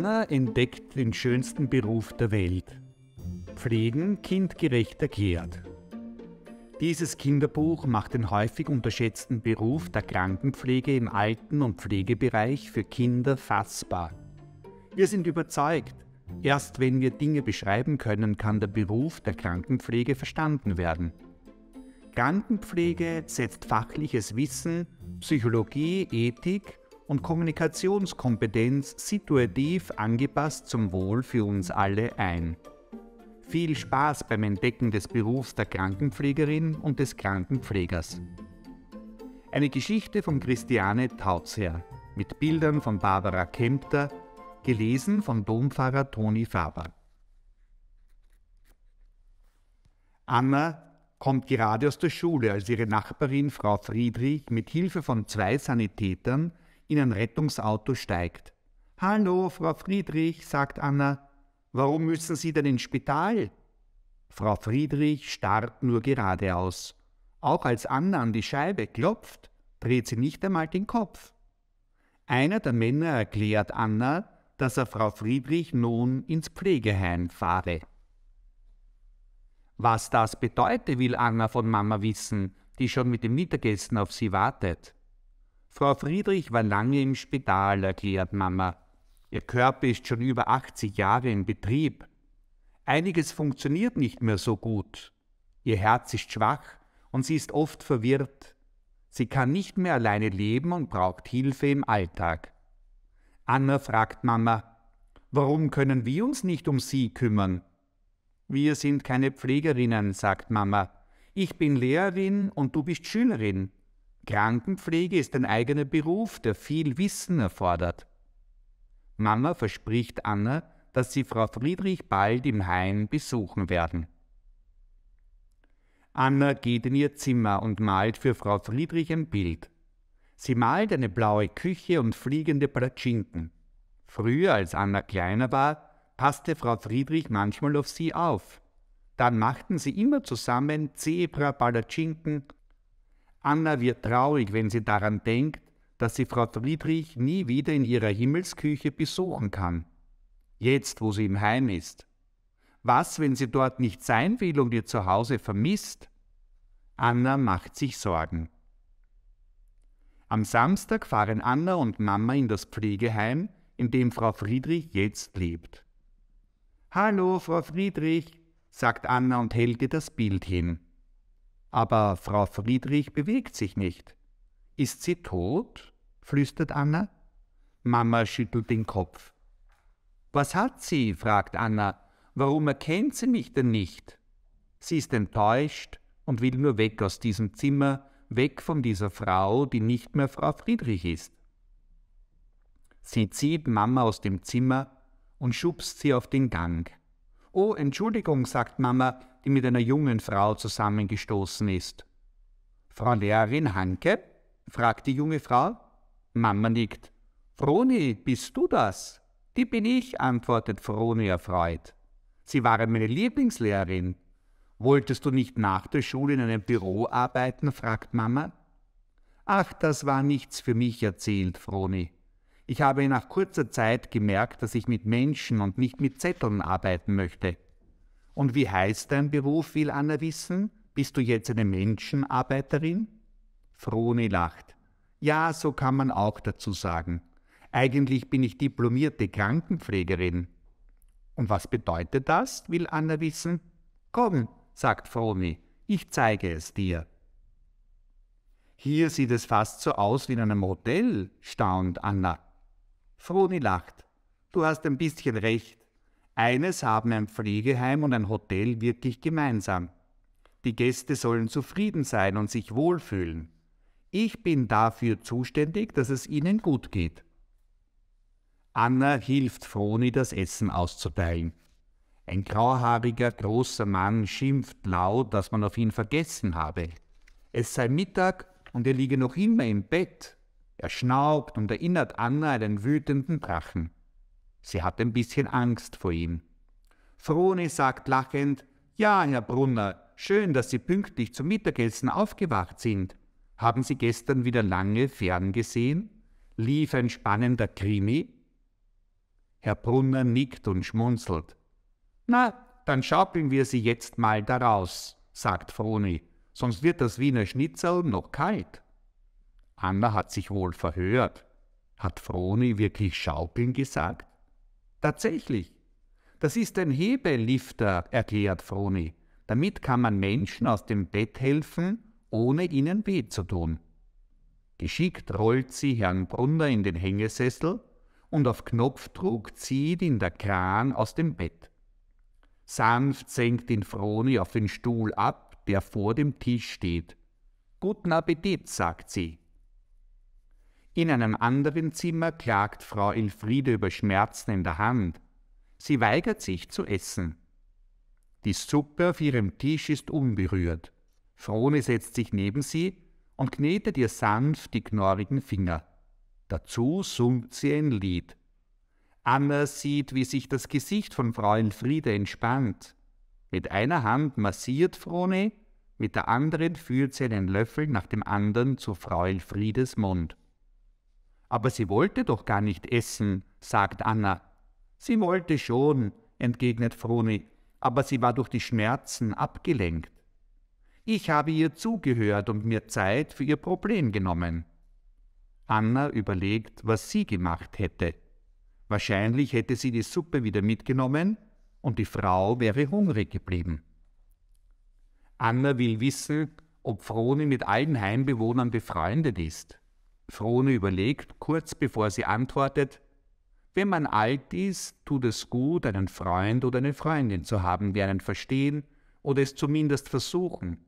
Anna entdeckt den schönsten Beruf der Welt. Pflegen kindgerecht erklärt. Dieses Kinderbuch macht den häufig unterschätzten Beruf der Krankenpflege im Alten- und Pflegebereich für Kinder fassbar. Wir sind überzeugt, erst wenn wir Dinge beschreiben können, kann der Beruf der Krankenpflege verstanden werden. Krankenpflege setzt fachliches Wissen, Psychologie, Ethik und Kommunikationskompetenz situativ angepasst zum Wohl für uns alle ein. Viel Spaß beim Entdecken des Berufs der Krankenpflegerin und des Krankenpflegers. Eine Geschichte von Christiane Tautzer mit Bildern von Barbara Kempter, gelesen von Dompfarrer Toni Faber. Anna kommt gerade aus der Schule, als ihre Nachbarin Frau Friedrich mit Hilfe von zwei Sanitätern in ein Rettungsauto steigt. Hallo, Frau Friedrich, sagt Anna. Warum müssen Sie denn ins Spital? Frau Friedrich starrt nur geradeaus. Auch als Anna an die Scheibe klopft, dreht sie nicht einmal den Kopf. Einer der Männer erklärt Anna, dass er Frau Friedrich nun ins Pflegeheim fahre. Was das bedeute, will Anna von Mama wissen, die schon mit dem Mittagessen auf sie wartet. Frau Friedrich war lange im Spital, erklärt Mama. Ihr Körper ist schon über 80 Jahre in Betrieb. Einiges funktioniert nicht mehr so gut. Ihr Herz ist schwach und sie ist oft verwirrt. Sie kann nicht mehr alleine leben und braucht Hilfe im Alltag. Anna fragt Mama, warum können wir uns nicht um sie kümmern? Wir sind keine Pflegerinnen, sagt Mama. Ich bin Lehrerin und du bist Schülerin. Krankenpflege ist ein eigener Beruf, der viel Wissen erfordert. Mama verspricht Anna, dass sie Frau Friedrich bald im Heim besuchen werden. Anna geht in ihr Zimmer und malt für Frau Friedrich ein Bild. Sie malt eine blaue Küche und fliegende Palatschinken. Früher, als Anna kleiner war, passte Frau Friedrich manchmal auf sie auf. Dann machten sie immer zusammen Zebra, Palatschinken Anna wird traurig, wenn sie daran denkt, dass sie Frau Friedrich nie wieder in ihrer Himmelsküche besuchen kann. Jetzt, wo sie im Heim ist. Was, wenn sie dort nicht sein will und ihr Zuhause vermisst? Anna macht sich Sorgen. Am Samstag fahren Anna und Mama in das Pflegeheim, in dem Frau Friedrich jetzt lebt. Hallo, Frau Friedrich, sagt Anna und hält ihr das Bild hin. Aber Frau Friedrich bewegt sich nicht. Ist sie tot? flüstert Anna. Mama schüttelt den Kopf. Was hat sie? fragt Anna. Warum erkennt sie mich denn nicht? Sie ist enttäuscht und will nur weg aus diesem Zimmer, weg von dieser Frau, die nicht mehr Frau Friedrich ist. Sie zieht Mama aus dem Zimmer und schubst sie auf den Gang. Oh, Entschuldigung, sagt Mama, die mit einer jungen Frau zusammengestoßen ist. Frau Lehrerin Hanke? fragt die junge Frau. Mama nickt. Froni, bist du das? Die bin ich, antwortet Froni erfreut. Sie waren meine Lieblingslehrerin. Wolltest du nicht nach der Schule in einem Büro arbeiten? fragt Mama. Ach, das war nichts für mich, erzählt Froni. Ich habe nach kurzer Zeit gemerkt, dass ich mit Menschen und nicht mit Zetteln arbeiten möchte. Und wie heißt dein Beruf, will Anna wissen? Bist du jetzt eine Menschenarbeiterin? Froni lacht. Ja, so kann man auch dazu sagen. Eigentlich bin ich diplomierte Krankenpflegerin. Und was bedeutet das, will Anna wissen? Komm, sagt Froni, ich zeige es dir. Hier sieht es fast so aus wie in einem Hotel, staunt Anna. Froni lacht. Du hast ein bisschen recht. Eines haben ein Pflegeheim und ein Hotel wirklich gemeinsam. Die Gäste sollen zufrieden sein und sich wohlfühlen. Ich bin dafür zuständig, dass es ihnen gut geht. Anna hilft Froni, das Essen auszuteilen. Ein grauhaariger, großer Mann schimpft laut, dass man auf ihn vergessen habe. Es sei Mittag und er liege noch immer im Bett. Er schnaubt und erinnert Anna an einen wütenden Drachen. Sie hat ein bisschen Angst vor ihm. Froni sagt lachend, ja, Herr Brunner, schön, dass Sie pünktlich zum Mittagessen aufgewacht sind. Haben Sie gestern wieder lange ferngesehen? Lief ein spannender Krimi? Herr Brunner nickt und schmunzelt. Na, dann schaukeln wir Sie jetzt mal daraus, sagt Froni, sonst wird das Wiener Schnitzel noch kalt. Anna hat sich wohl verhört. Hat Froni wirklich schaukeln gesagt? Tatsächlich. Das ist ein Hebelifter, erklärt Froni. Damit kann man Menschen aus dem Bett helfen, ohne ihnen weh zu tun. Geschickt rollt sie Herrn Brunner in den Hängesessel und auf Knopfdruck zieht ihn der Kran aus dem Bett. Sanft senkt ihn Froni auf den Stuhl ab, der vor dem Tisch steht. Guten Appetit, sagt sie in einem anderen Zimmer klagt Frau Elfriede über Schmerzen in der Hand. Sie weigert sich zu essen. Die Suppe auf ihrem Tisch ist unberührt. Frone setzt sich neben sie und knetet ihr sanft die knorrigen Finger. Dazu summt sie ein Lied. Anna sieht, wie sich das Gesicht von Frau Elfriede entspannt. Mit einer Hand massiert Frone, mit der anderen führt sie einen Löffel nach dem anderen zu Frau Elfriedes Mund. Aber sie wollte doch gar nicht essen, sagt Anna. Sie wollte schon, entgegnet Froni, aber sie war durch die Schmerzen abgelenkt. Ich habe ihr zugehört und mir Zeit für ihr Problem genommen. Anna überlegt, was sie gemacht hätte. Wahrscheinlich hätte sie die Suppe wieder mitgenommen und die Frau wäre hungrig geblieben. Anna will wissen, ob Froni mit allen Heimbewohnern befreundet ist. Frone überlegt kurz bevor sie antwortet, wenn man alt ist, tut es gut, einen Freund oder eine Freundin zu haben, die einen verstehen oder es zumindest versuchen.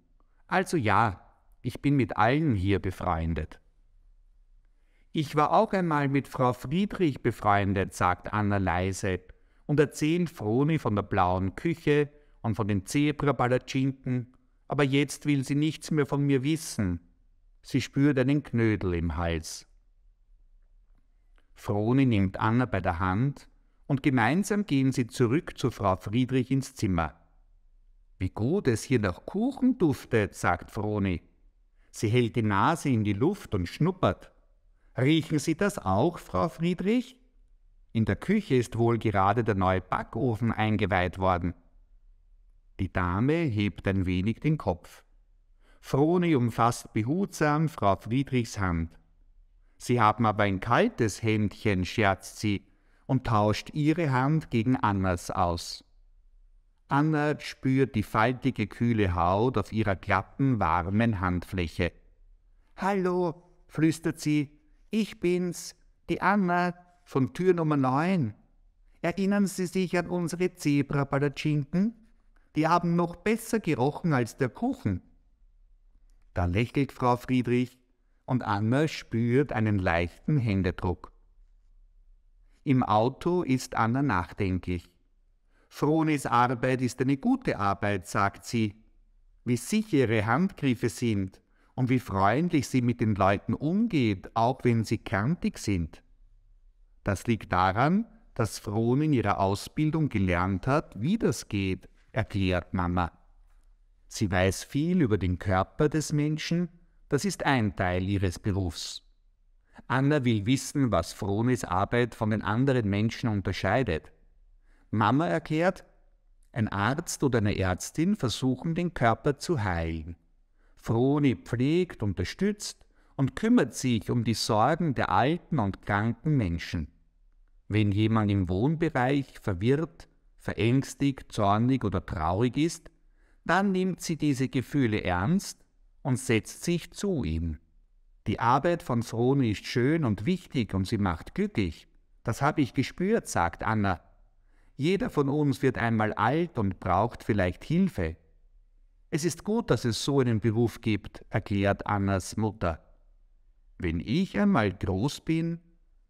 Also ja, ich bin mit allen hier befreundet. Ich war auch einmal mit Frau Friedrich befreundet, sagt Anna leise und erzählt Froni von der blauen Küche und von den Zebrabalacinken, aber jetzt will sie nichts mehr von mir wissen. Sie spürt einen Knödel im Hals. Froni nimmt Anna bei der Hand und gemeinsam gehen sie zurück zu Frau Friedrich ins Zimmer. Wie gut es hier nach Kuchen duftet, sagt Froni. Sie hält die Nase in die Luft und schnuppert. Riechen Sie das auch, Frau Friedrich? In der Küche ist wohl gerade der neue Backofen eingeweiht worden. Die Dame hebt ein wenig den Kopf. Froni umfasst behutsam Frau Friedrichs Hand. Sie haben aber ein kaltes Händchen, scherzt sie und tauscht ihre Hand gegen Annas aus. Anna spürt die faltige, kühle Haut auf ihrer glatten, warmen Handfläche. Hallo, flüstert sie, ich bin's, die Anna von Tür Nummer 9. Erinnern Sie sich an unsere Zebra-Palatschinken? Die haben noch besser gerochen als der Kuchen. Da lächelt Frau Friedrich und Anna spürt einen leichten Händedruck. Im Auto ist Anna nachdenklich. Fronis Arbeit ist eine gute Arbeit, sagt sie. Wie sicher ihre Handgriffe sind und wie freundlich sie mit den Leuten umgeht, auch wenn sie kantig sind. Das liegt daran, dass Frohn in ihrer Ausbildung gelernt hat, wie das geht, erklärt Mama. Sie weiß viel über den Körper des Menschen, das ist ein Teil ihres Berufs. Anna will wissen, was Fronis Arbeit von den anderen Menschen unterscheidet. Mama erklärt, ein Arzt oder eine Ärztin versuchen, den Körper zu heilen. Froni pflegt, unterstützt und kümmert sich um die Sorgen der alten und kranken Menschen. Wenn jemand im Wohnbereich verwirrt, verängstigt, zornig oder traurig ist, dann nimmt sie diese Gefühle ernst und setzt sich zu ihm. Die Arbeit von Froni ist schön und wichtig und sie macht glücklich. Das habe ich gespürt, sagt Anna. Jeder von uns wird einmal alt und braucht vielleicht Hilfe. Es ist gut, dass es so einen Beruf gibt, erklärt Annas Mutter. Wenn ich einmal groß bin,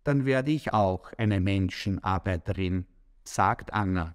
dann werde ich auch eine Menschenarbeiterin, sagt Anna.